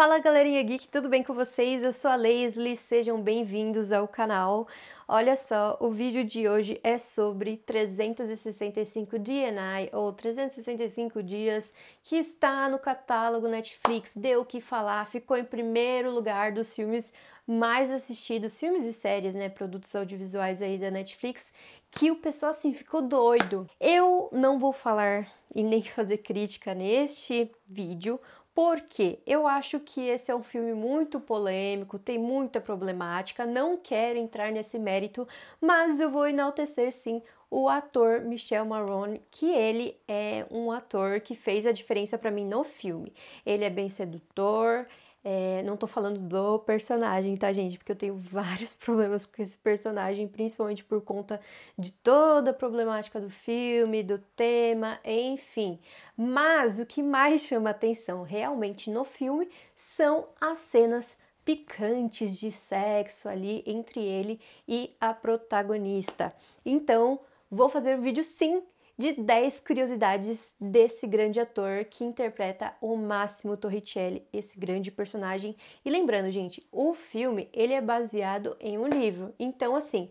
Fala galerinha geek, tudo bem com vocês? Eu sou a Leslie, sejam bem-vindos ao canal. Olha só, o vídeo de hoje é sobre 365 DNA ou 365 dias que está no catálogo Netflix, deu o que falar, ficou em primeiro lugar dos filmes mais assistidos, filmes e séries, né, produtos audiovisuais aí da Netflix, que o pessoal assim ficou doido. Eu não vou falar e nem fazer crítica neste vídeo, porque eu acho que esse é um filme muito polêmico, tem muita problemática, não quero entrar nesse mérito, mas eu vou enaltecer sim o ator Michel Marrone, que ele é um ator que fez a diferença para mim no filme. Ele é bem sedutor, é, não tô falando do personagem, tá, gente? Porque eu tenho vários problemas com esse personagem, principalmente por conta de toda a problemática do filme, do tema, enfim. Mas o que mais chama atenção realmente no filme são as cenas picantes de sexo ali entre ele e a protagonista. Então, vou fazer um vídeo sim de 10 curiosidades desse grande ator que interpreta o Máximo Torricelli, esse grande personagem. E lembrando, gente, o filme ele é baseado em um livro. Então, assim,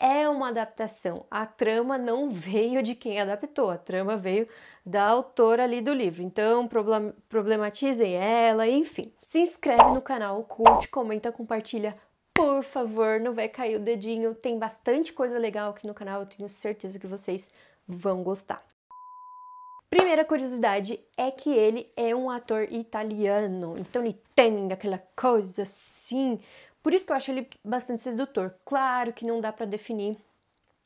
é uma adaptação. A trama não veio de quem adaptou, a trama veio da autora ali do livro. Então, problematizem ela, enfim. Se inscreve no canal, curte, comenta, compartilha por favor, não vai cair o dedinho. Tem bastante coisa legal aqui no canal, eu tenho certeza que vocês vão gostar. Primeira curiosidade é que ele é um ator italiano, então ele tem aquela coisa assim. Por isso que eu acho ele bastante sedutor. Claro que não dá para definir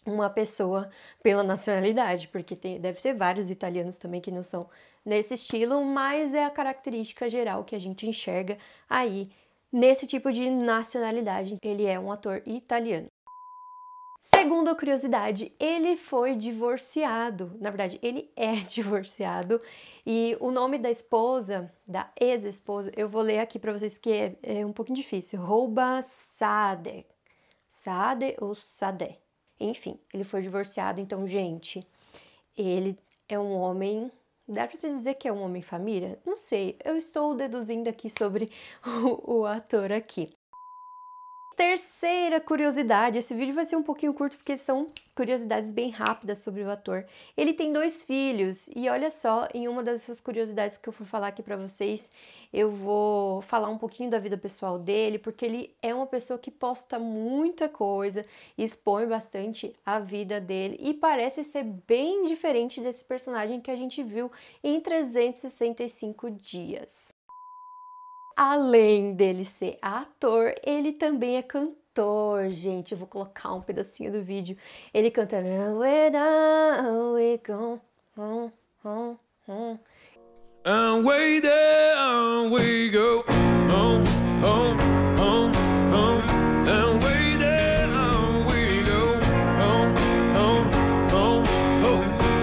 uma pessoa pela nacionalidade, porque tem, deve ter vários italianos também que não são nesse estilo, mas é a característica geral que a gente enxerga aí nesse tipo de nacionalidade. Ele é um ator italiano. Segunda curiosidade, ele foi divorciado. Na verdade, ele é divorciado. E o nome da esposa, da ex-esposa, eu vou ler aqui para vocês que é, é, um pouquinho difícil. Rouba Sade. Sade ou Sade. Enfim, ele foi divorciado. Então, gente, ele é um homem. Dá pra se dizer que é um homem família? Não sei, eu estou deduzindo aqui sobre o, o ator aqui. Terceira curiosidade, esse vídeo vai ser um pouquinho curto porque são curiosidades bem rápidas sobre o ator. Ele tem dois filhos e olha só, em uma dessas curiosidades que eu for falar aqui para vocês, eu vou falar um pouquinho da vida pessoal dele, porque ele é uma pessoa que posta muita coisa, expõe bastante a vida dele e parece ser bem diferente desse personagem que a gente viu em 365 dias. Além dele ser ator, ele também é cantor, gente. Eu vou colocar um pedacinho do vídeo. Ele cantando. Hum, hum, hum".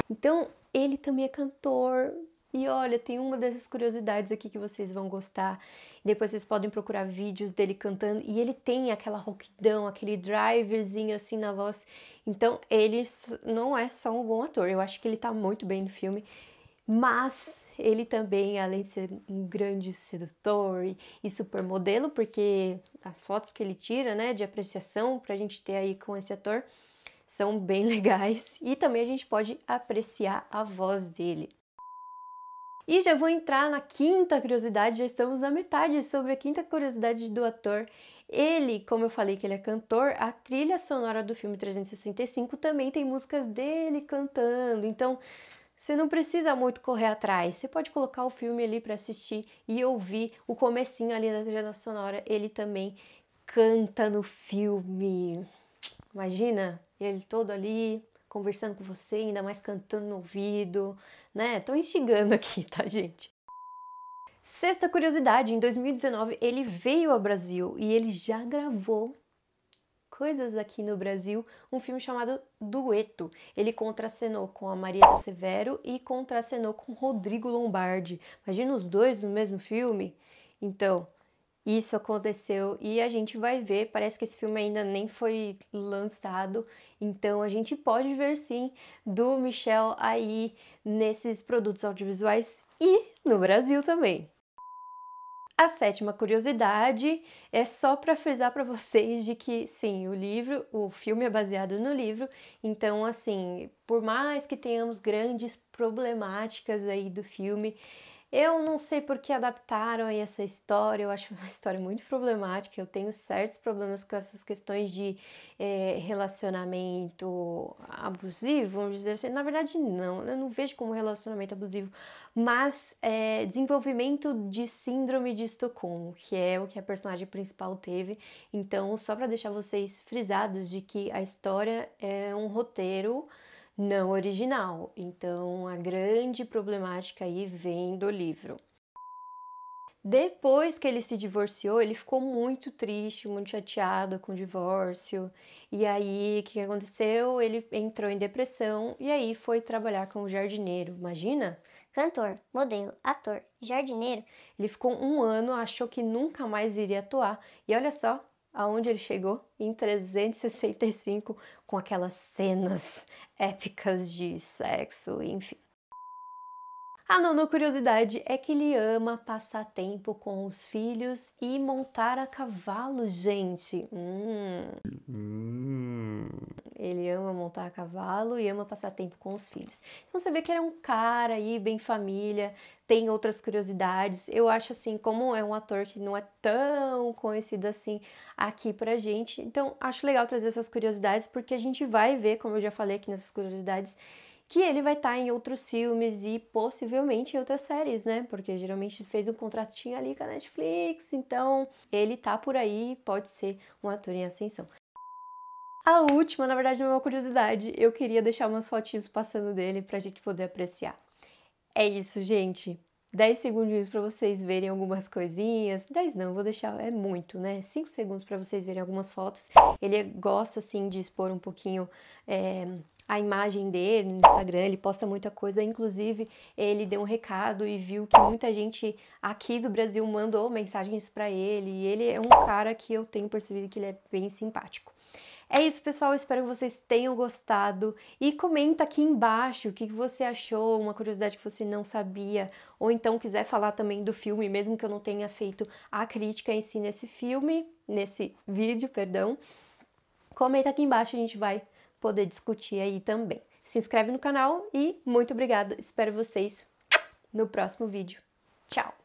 Então, ele também é cantor, e olha, tem uma dessas curiosidades aqui que vocês vão gostar. Depois vocês podem procurar vídeos dele cantando. E ele tem aquela rouquidão, aquele driverzinho assim na voz. Então, ele não é só um bom ator. Eu acho que ele tá muito bem no filme. Mas ele também, além de ser um grande sedutor e super modelo porque as fotos que ele tira, né, de apreciação pra gente ter aí com esse ator são bem legais. E também a gente pode apreciar a voz dele. E já vou entrar na quinta curiosidade, já estamos na metade sobre a quinta curiosidade do ator. Ele, como eu falei que ele é cantor, a trilha sonora do filme 365 também tem músicas dele cantando. Então, você não precisa muito correr atrás. Você pode colocar o filme ali para assistir e ouvir o comecinho ali da trilha sonora. Ele também canta no filme. Imagina ele todo ali conversando com você, ainda mais cantando no ouvido, né? Tô instigando aqui, tá, gente? Sexta curiosidade, em 2019 ele veio ao Brasil e ele já gravou coisas aqui no Brasil, um filme chamado Dueto. Ele contracenou com a Marieta Severo e contracenou com Rodrigo Lombardi. Imagina os dois no mesmo filme? Então, isso aconteceu e a gente vai ver. Parece que esse filme ainda nem foi lançado, então a gente pode ver sim do Michel aí nesses produtos audiovisuais e no Brasil também. A sétima curiosidade é só para frisar para vocês de que sim, o livro, o filme é baseado no livro, então assim, por mais que tenhamos grandes problemáticas aí do filme, eu não sei por que adaptaram aí essa história, eu acho uma história muito problemática. Eu tenho certos problemas com essas questões de é, relacionamento abusivo, vamos dizer assim. Na verdade, não, eu não vejo como relacionamento abusivo, mas é, desenvolvimento de síndrome de Estocolmo, que é o que a personagem principal teve. Então, só para deixar vocês frisados de que a história é um roteiro não original. Então, a grande problemática aí vem do livro. Depois que ele se divorciou, ele ficou muito triste, muito chateado com o divórcio. E aí, o que aconteceu? Ele entrou em depressão e aí foi trabalhar como jardineiro. Imagina? Cantor, modelo, ator, jardineiro. Ele ficou um ano, achou que nunca mais iria atuar. E olha só, aonde ele chegou em 365 com aquelas cenas épicas de sexo, enfim. A ah, nona curiosidade é que ele ama passar tempo com os filhos e montar a cavalo, gente. Hum. Hum. Ele ama montar a cavalo e ama passar tempo com os filhos. Então você vê que era um cara aí, bem família, tem outras curiosidades. Eu acho assim, como é um ator que não é tão conhecido assim aqui pra gente, então acho legal trazer essas curiosidades porque a gente vai ver, como eu já falei aqui nessas curiosidades, que ele vai estar tá em outros filmes e possivelmente em outras séries, né? Porque geralmente fez um contratinho ali com a Netflix, então ele tá por aí, pode ser um ator em ascensão. A última, na verdade, é uma curiosidade. Eu queria deixar umas fotinhos passando dele pra gente poder apreciar. É isso, gente. 10 segundinhos para vocês verem algumas coisinhas. 10 não, vou deixar, é muito, né? 5 segundos para vocês verem algumas fotos. Ele gosta, assim, de expor um pouquinho é, a imagem dele no Instagram, ele posta muita coisa, inclusive ele deu um recado e viu que muita gente aqui do Brasil mandou mensagens para ele, e ele é um cara que eu tenho percebido que ele é bem simpático. É isso, pessoal. Espero que vocês tenham gostado. E comenta aqui embaixo o que você achou, uma curiosidade que você não sabia, ou então quiser falar também do filme, mesmo que eu não tenha feito a crítica em si nesse filme, nesse vídeo, perdão. Comenta aqui embaixo, a gente vai poder discutir aí também. Se inscreve no canal e muito obrigada. Espero vocês no próximo vídeo. Tchau!